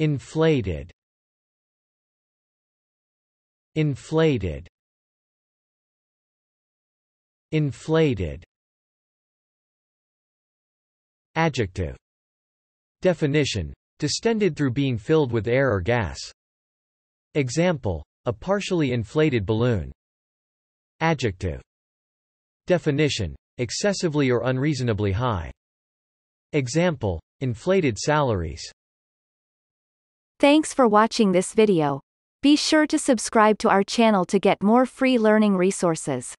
inflated inflated inflated adjective definition distended through being filled with air or gas example a partially inflated balloon adjective definition excessively or unreasonably high example inflated salaries Thanks for watching this video. Be sure to subscribe to our channel to get more free learning resources.